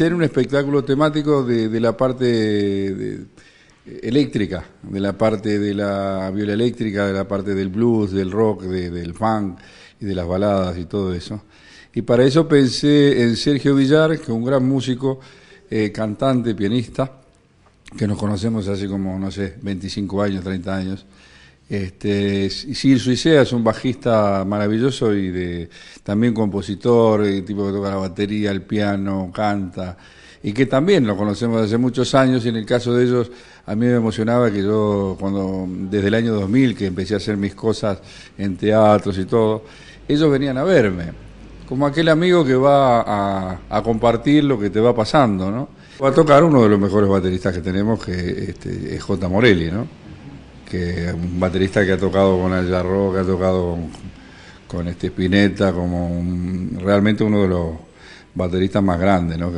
en un espectáculo temático de, la parte eléctrica, de la parte de la viola eléctrica, de la parte del blues, del rock, del funk y de las baladas y todo eso. Y para eso pensé en Sergio Villar, que es un gran músico, eh, cantante, pianista, que nos conocemos hace como, no sé, 25 años, 30 años este, Sir Suicea es un bajista maravilloso y también compositor, el tipo que toca la batería, el piano, canta, y que también lo conocemos desde hace muchos años. Y en el caso de ellos, a mí me emocionaba que yo, cuando desde el año 2000 que empecé a hacer mis cosas en teatros y todo, ellos venían a verme como aquel amigo que va a, compartir lo que te va pasando, ¿no? Va a tocar uno de los mejores bateristas que tenemos, que es este, J. Morelli, ¿no? un baterista que ha tocado con El Jarro, que ha tocado con, este Spinetta, como realmente uno de los bateristas más grandes, ¿no?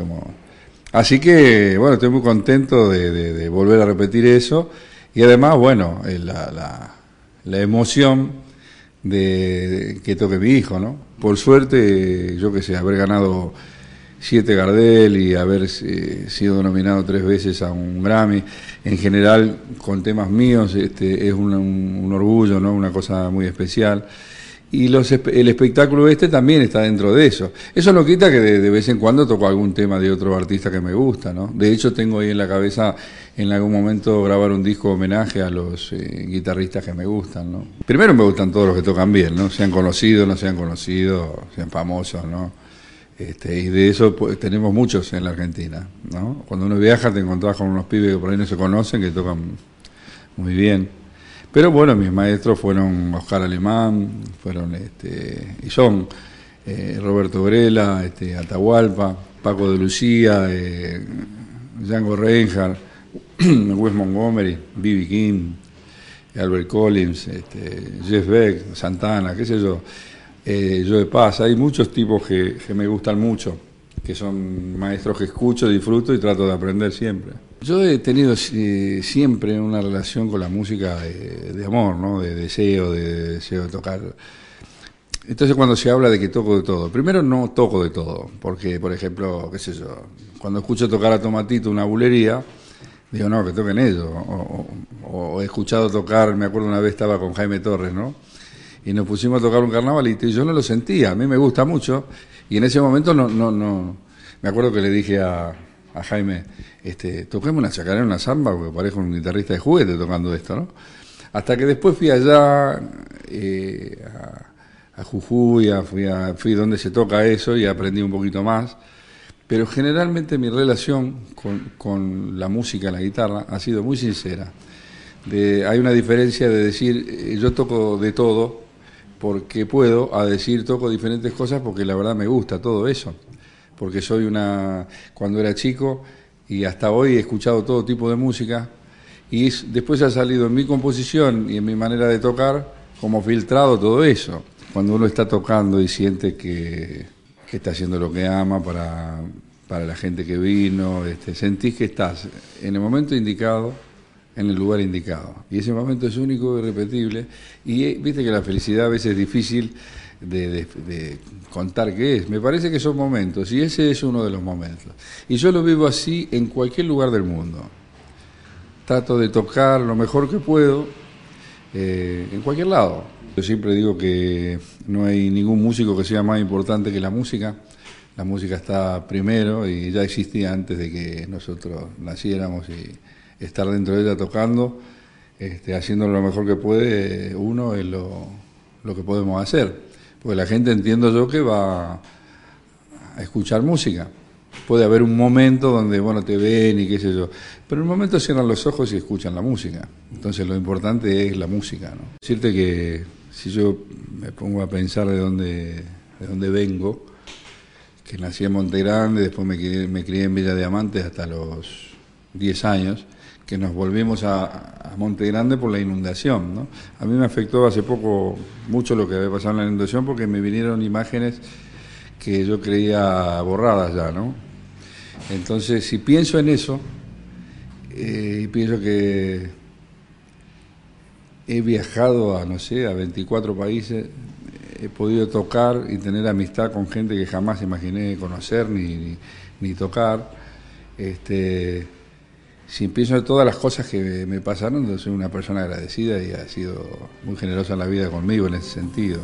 así que, bueno, estoy muy contento de, volver a repetir eso y además, bueno, eh, la, la, emoción de que toque mi hijo, ¿no? Por suerte, yo que sé, haber ganado siete Gardel y haber eh, sido nominado tres veces a un Grammy, en general con temas míos, este, es un, orgullo, ¿no? una cosa muy especial. Y los, el espectáculo este también está dentro de eso. Eso no quita que de, vez en cuando toco algún tema de otro artista que me gusta, ¿no? De hecho, tengo ahí en la cabeza en algún momento grabar un disco homenaje a los eh, guitarristas que me gustan, ¿no? Primero me gustan todos los que tocan bien, ¿no? Sean conocidos, no sean conocidos, sean famosos, ¿no? Este, y de eso pues, tenemos muchos en la Argentina. ¿no? Cuando uno viaja te encontrás con unos pibes que por ahí no se conocen, que tocan muy bien. Pero bueno, mis maestros fueron Oscar Alemán, fueron este, y son eh, Roberto Grela, este, Atahualpa, Paco de Lucía, eh, Django Reinhardt, Wes Montgomery, Bibi King, Albert Collins, este, Jeff Beck, Santana, qué sé yo. Eh, yo de paz, hay muchos tipos que, me gustan mucho, que son maestros que escucho, disfruto y trato de aprender siempre. Yo he tenido eh, siempre una relación con la música de, amor, ¿no? de deseo, de, deseo de tocar. Entonces cuando se habla de que toco de todo, primero no toco de todo, porque por ejemplo, qué sé yo, cuando escucho tocar a Tomatito una bulería, digo no, que toquen ellos, o he escuchado tocar, me acuerdo una vez estaba con Jaime Torres, ¿no? y nos pusimos a tocar un carnavalito y yo no lo sentía, a mí me gusta mucho y en ese momento no, no, no, me acuerdo que le dije a, Jaime, este, toquemos una chacarera, una samba, porque parezco un guitarrista de juguete tocando esto, ¿no? Hasta que después fui allá eh, a, a, Jujuy, fui, a, fui donde se toca eso y aprendí un poquito más. Pero generalmente mi relación con, la música, la guitarra, ha sido muy sincera. hay una diferencia de decir, eh, yo toco de todo, porque puedo, a decir toco diferentes cosas porque la verdad me gusta todo eso, porque soy una, cuando era chico y hasta hoy he escuchado todo tipo de música y después ha salido en mi composición y en mi manera de tocar como filtrado todo eso, cuando uno está tocando y siente que, está haciendo lo que ama para, la gente que vino, este, sentís que estás en el momento indicado en el lugar indicado. Y ese momento es único, irrepetible, y eh, viste que la felicidad a veces es difícil de, contar qué es. Me parece que son momentos, y ese es uno de los momentos. Y yo lo vivo así en cualquier lugar del mundo. Trato de tocar lo mejor que puedo eh, en cualquier lado. Yo siempre digo que no hay ningún músico que sea más importante que la música. La música está primero y ya existía antes de que nosotros naciéramos y, estar dentro de ella tocando, este, haciendo lo mejor que puede eh, uno en lo, que podemos hacer. Porque la gente entiendo yo que va a escuchar música. Puede haber un momento donde, bueno, te ven y qué sé yo, pero en un momento cierran los ojos y escuchan la música. Entonces lo importante es la música, ¿no? Decirte que si yo me pongo a pensar de dónde, vengo, que nací en Monte Grande, después me crié, me crié en Villa Diamantes hasta los 10 años, que nos volvimos a, Monte Grande por la inundación. ¿no? A mí me afectó hace poco mucho lo que había pasado en la inundación porque me vinieron imágenes que yo creía borradas ya, ¿no? Entonces, si pienso en eso, eh, y pienso que he viajado a, no sé, a 24 países, he podido tocar y tener amistad con gente que jamás imaginé conocer ni, ni tocar. Este, si pienso en todas las cosas que me pasaron, soy una persona agradecida y ha sido muy generosa en la vida conmigo en ese sentido.